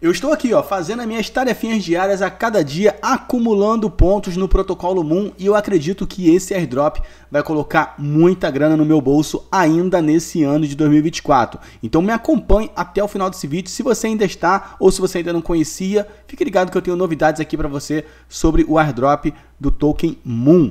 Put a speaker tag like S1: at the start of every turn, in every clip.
S1: Eu estou aqui, ó, fazendo as minhas tarefinhas diárias a cada dia, acumulando pontos no protocolo Moon e eu acredito que esse airdrop vai colocar muita grana no meu bolso ainda nesse ano de 2024. Então me acompanhe até o final desse vídeo. Se você ainda está ou se você ainda não conhecia, fique ligado que eu tenho novidades aqui para você sobre o airdrop do token Moon.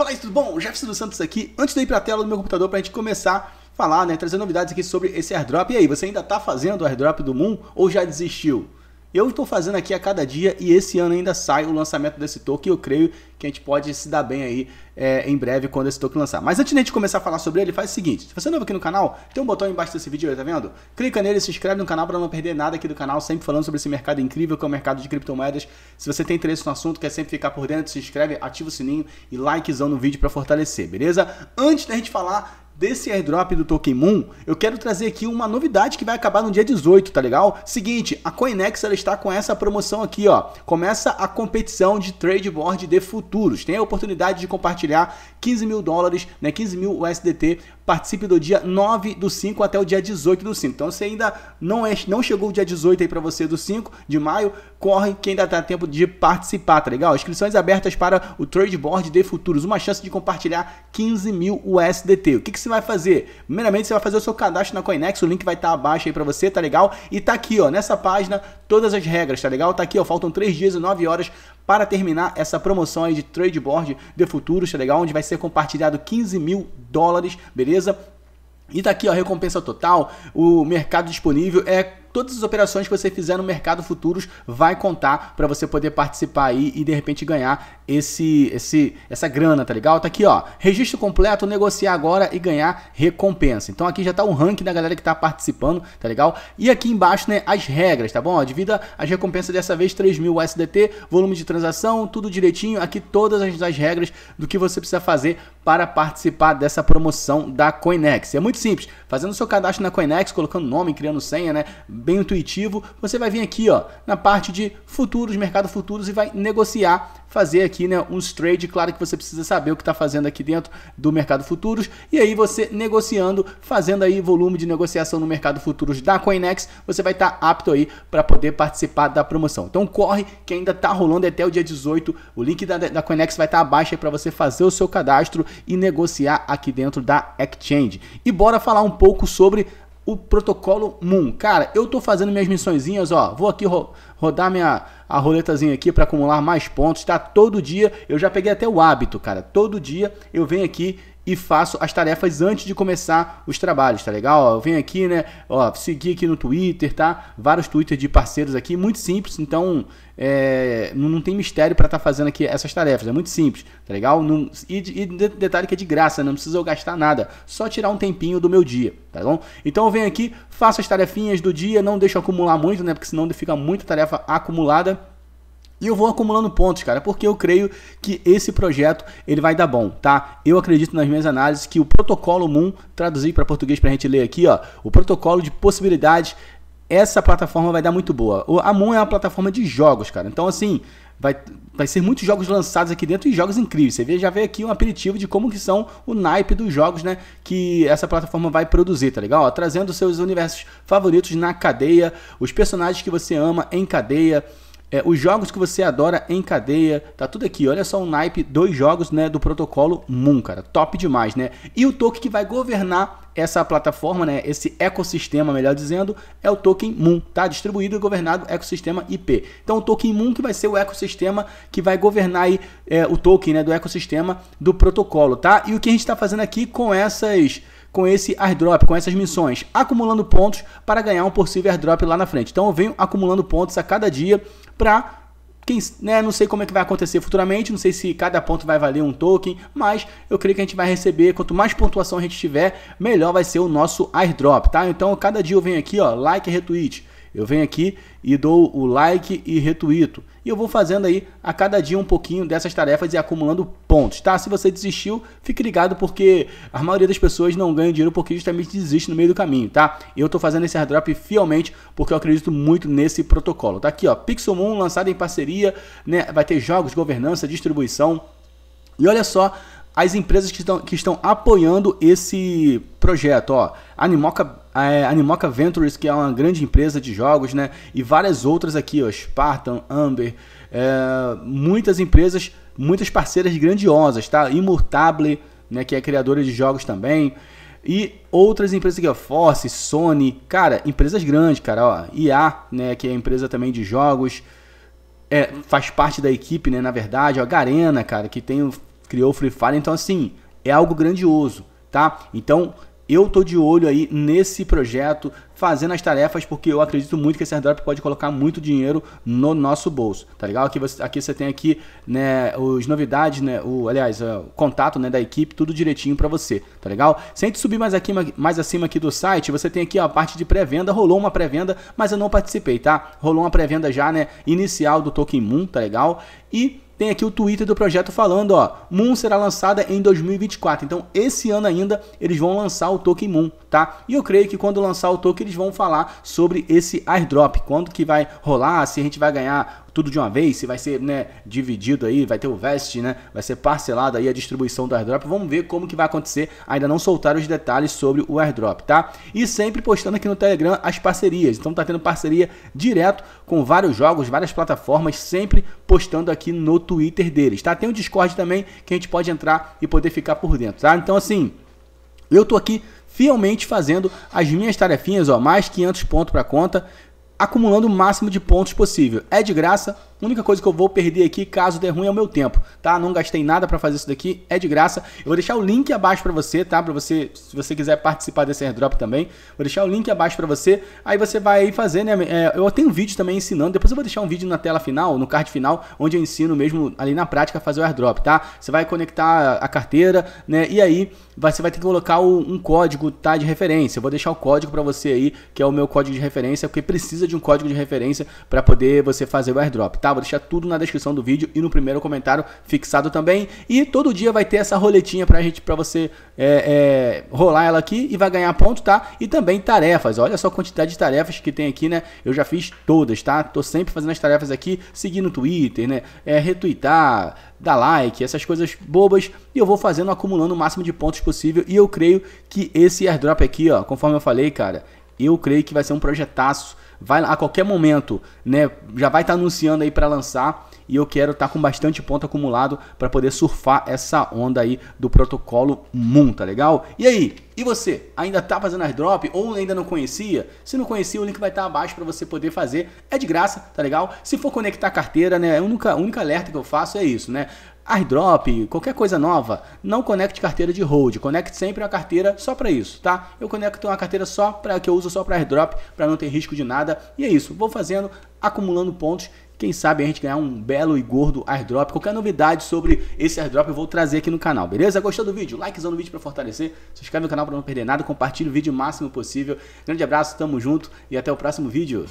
S1: Fala aí, tudo bom? Jefferson dos Santos aqui. Antes de ir para a tela do meu computador para a gente começar a falar, né, trazer novidades aqui sobre esse airdrop. E aí, você ainda está fazendo o airdrop do Moon ou já desistiu? Eu estou fazendo aqui a cada dia e esse ano ainda sai o lançamento desse token. Eu creio que a gente pode se dar bem aí é, em breve quando esse token lançar. Mas antes de a gente começar a falar sobre ele, faz o seguinte: se você é novo aqui no canal, tem um botão embaixo desse vídeo aí, tá vendo? Clica nele, se inscreve no canal para não perder nada aqui do canal, sempre falando sobre esse mercado incrível que é o mercado de criptomoedas. Se você tem interesse no assunto, quer sempre ficar por dentro, se inscreve, ativa o sininho e likezão no vídeo para fortalecer, beleza? Antes da gente falar desse airdrop do Token Moon, eu quero trazer aqui uma novidade que vai acabar no dia 18, tá legal? Seguinte, a Coinex ela está com essa promoção aqui, ó. Começa a competição de Trade Board de futuros. Tem a oportunidade de compartilhar 15 mil dólares, né? 15 mil USDT. Participe do dia 9 do 5 até o dia 18 do 5. Então, se ainda não, é, não chegou o dia 18 aí para você do 5 de maio, corre que ainda tá tempo de participar, tá legal? Inscrições abertas para o Trade Board de futuros. Uma chance de compartilhar 15 mil USDT. O que, que você vai fazer? Primeiramente, você vai fazer o seu cadastro na Coinex, o link vai estar tá abaixo aí para você, tá legal? E tá aqui, ó, nessa página, todas as regras, tá legal? Tá aqui, ó, faltam 3 dias e 9 horas para terminar essa promoção aí de Trade Board de futuros, tá legal? Onde vai ser compartilhado 15 mil dólares, beleza? E tá aqui, ó, a recompensa total, o mercado disponível é todas as operações que você fizer no mercado futuros vai contar para você poder participar aí e de repente ganhar esse, esse, essa grana, tá legal? Tá aqui, ó, registro completo, negociar agora e ganhar recompensa. Então aqui já tá o ranking da galera que tá participando, tá legal? E aqui embaixo, né, as regras, tá bom? Ó, divida as recompensas dessa vez 3 mil USDT, volume de transação, tudo direitinho. Aqui todas as, as regras do que você precisa fazer para participar dessa promoção da Coinex. É muito simples, fazendo seu cadastro na Coinex, colocando nome, criando senha, né? bem intuitivo, você vai vir aqui ó, na parte de futuros, mercado futuros e vai negociar, fazer aqui né, uns trade. Claro que você precisa saber o que está fazendo aqui dentro do mercado futuros e aí você negociando, fazendo aí volume de negociação no mercado futuros da Coinex, você vai estar tá apto aí para poder participar da promoção. Então corre que ainda está rolando até o dia 18. O link da, da Coinex vai estar tá abaixo para você fazer o seu cadastro e negociar aqui dentro da Exchange. E bora falar um pouco sobre o protocolo Moon. Cara, eu tô fazendo minhas missõezinhas, ó. Vou aqui ro rodar minha a roletazinha aqui para acumular mais pontos, tá? Todo dia eu já peguei até o hábito, cara. Todo dia eu venho aqui e faço as tarefas antes de começar os trabalhos, tá legal? eu venho aqui, né? Ó, seguir aqui no Twitter, tá? Vários Twitter de parceiros aqui, muito simples, então é, não tem mistério para estar tá fazendo aqui essas tarefas, é muito simples, tá legal? Não, e, e, detalhe que é de graça, não precisa eu gastar nada, só tirar um tempinho do meu dia, tá bom? Então eu venho aqui, faço as tarefinhas do dia, não deixo acumular muito, né? Porque senão fica muita tarefa acumulada e eu vou acumulando pontos, cara, porque eu creio que esse projeto ele vai dar bom, tá? Eu acredito nas minhas análises que o protocolo Moon, traduzir para português para a gente ler aqui, ó, o protocolo de possibilidades, essa plataforma vai dar muito boa. A Moon é uma plataforma de jogos, cara. Então, assim, vai, vai ser muitos jogos lançados aqui dentro e jogos incríveis. Você vê, já veio aqui um aperitivo de como que são o naipe dos jogos, né? Que essa plataforma vai produzir, tá legal? Ó, trazendo seus universos favoritos na cadeia, os personagens que você ama em cadeia. É, os jogos que você adora em cadeia, tá tudo aqui. Olha só o um naipe, dois jogos né, do protocolo Moon, cara. Top demais, né? E o token que vai governar essa plataforma, né, esse ecossistema, melhor dizendo, é o token Moon, tá? Distribuído e governado ecossistema IP. Então o token Moon que vai ser o ecossistema que vai governar aí, é, o token né, do ecossistema do protocolo, tá? E o que a gente está fazendo aqui com essas com esse airdrop, com essas missões, acumulando pontos para ganhar um possível airdrop lá na frente. Então eu venho acumulando pontos a cada dia para quem, né, não sei como é que vai acontecer futuramente, não sei se cada ponto vai valer um token, mas eu creio que a gente vai receber, quanto mais pontuação a gente tiver, melhor vai ser o nosso airdrop, tá? Então, cada dia eu venho aqui, ó, like, retweet, eu venho aqui e dou o like e retuito. E eu vou fazendo aí a cada dia um pouquinho dessas tarefas e acumulando pontos, tá? Se você desistiu, fique ligado porque a maioria das pessoas não ganha dinheiro porque justamente desiste no meio do caminho, tá? Eu tô fazendo esse airdrop fielmente porque eu acredito muito nesse protocolo. Tá aqui, ó, Pixel Moon lançado em parceria, né? Vai ter jogos, governança, distribuição. E olha só, as empresas que estão, que estão apoiando esse projeto, ó. Animoca é, Animoca Ventures, que é uma grande empresa de jogos, né? E várias outras aqui, ó, Spartan, Amber, é, muitas empresas, muitas parceiras grandiosas, tá? Imutable, né? Que é criadora de jogos também. E outras empresas aqui, ó, Force, Sony, cara, empresas grandes, cara, ó, IA, né, que é empresa também de jogos, é, faz parte da equipe, né, na verdade, ó, Garena, cara, que tem, criou o Free Fire, então assim, é algo grandioso, tá? Então, eu tô de olho aí nesse projeto, fazendo as tarefas, porque eu acredito muito que esse airdrop pode colocar muito dinheiro no nosso bolso, tá legal? Aqui você, aqui você tem aqui, né, os novidades, né, o, aliás, é, o contato, né, da equipe, tudo direitinho para você, tá legal? Se a gente subir mais aqui, mais acima aqui do site, você tem aqui, ó, a parte de pré-venda, rolou uma pré-venda, mas eu não participei, tá? Rolou uma pré-venda já, né, inicial do Token Moon, tá legal? E tem aqui o Twitter do projeto falando, ó, Moon será lançada em 2024. Então, esse ano ainda eles vão lançar o token Moon, tá? E eu creio que quando lançar o token eles vão falar sobre esse airdrop, quando que vai rolar, se a gente vai ganhar tudo de uma vez, se vai ser né, dividido aí, vai ter o vest, né? Vai ser parcelado aí a distribuição do airdrop. Vamos ver como que vai acontecer. Ainda não soltaram os detalhes sobre o airdrop, tá? E sempre postando aqui no Telegram as parcerias. Então tá tendo parceria direto com vários jogos, várias plataformas, sempre postando aqui no Twitter deles, tá? Tem o Discord também que a gente pode entrar e poder ficar por dentro, tá? Então assim, eu tô aqui fielmente fazendo as minhas tarefinhas, ó, mais 500 pontos para conta, acumulando o máximo de pontos possível. É de graça, a única coisa que eu vou perder aqui, caso dê ruim, é o meu tempo, tá? Não gastei nada para fazer isso daqui, é de graça. Eu vou deixar o link abaixo para você, tá? Para você, se você quiser participar desse airdrop também, vou deixar o link abaixo para você. Aí você vai fazer, né? É, eu tenho um vídeo também ensinando, depois eu vou deixar um vídeo na tela final, no card final, onde eu ensino mesmo ali na prática a fazer o airdrop, tá? Você vai conectar a carteira, né? E aí você vai ter que colocar um código, tá? De referência. Eu vou deixar o código para você aí, que é o meu código de referência, porque precisa de um código de referência para poder você fazer o airdrop, tá? tá? Vou deixar tudo na descrição do vídeo e no primeiro comentário fixado também. E todo dia vai ter essa roletinha pra gente, pra você é, é, rolar ela aqui e vai ganhar ponto, tá? E também tarefas. Olha só a quantidade de tarefas que tem aqui, né? Eu já fiz todas, tá? Tô sempre fazendo as tarefas aqui, seguindo o Twitter, né? É, retweetar, dar like, essas coisas bobas. E eu vou fazendo, acumulando o máximo de pontos possível. E eu creio que esse airdrop aqui, ó, conforme eu falei, cara, eu creio que vai ser um projetaço. Vai a qualquer momento, né? Já vai estar tá anunciando aí para lançar e eu quero estar tá com bastante ponto acumulado para poder surfar essa onda aí do protocolo Moon, tá legal? E aí, e você, ainda tá fazendo airdrop ou ainda não conhecia? Se não conhecia, o link vai estar tá abaixo para você poder fazer. É de graça, tá legal? Se for conectar a carteira, né? A única, a única alerta que eu faço é isso, né? airdrop, qualquer coisa nova, não conecte carteira de hold, conecte sempre uma carteira só para isso, tá? Eu conecto uma carteira só para que eu uso só para airdrop, para não ter risco de nada. E é isso, vou fazendo, acumulando pontos quem sabe a gente ganhar um belo e gordo airdrop. Qualquer novidade sobre esse airdrop eu vou trazer aqui no canal, beleza? Gostou do vídeo? Likezão no vídeo para fortalecer. Se inscreve no canal para não perder nada. Compartilhe o vídeo o máximo possível. Grande abraço, tamo junto e até o próximo vídeo.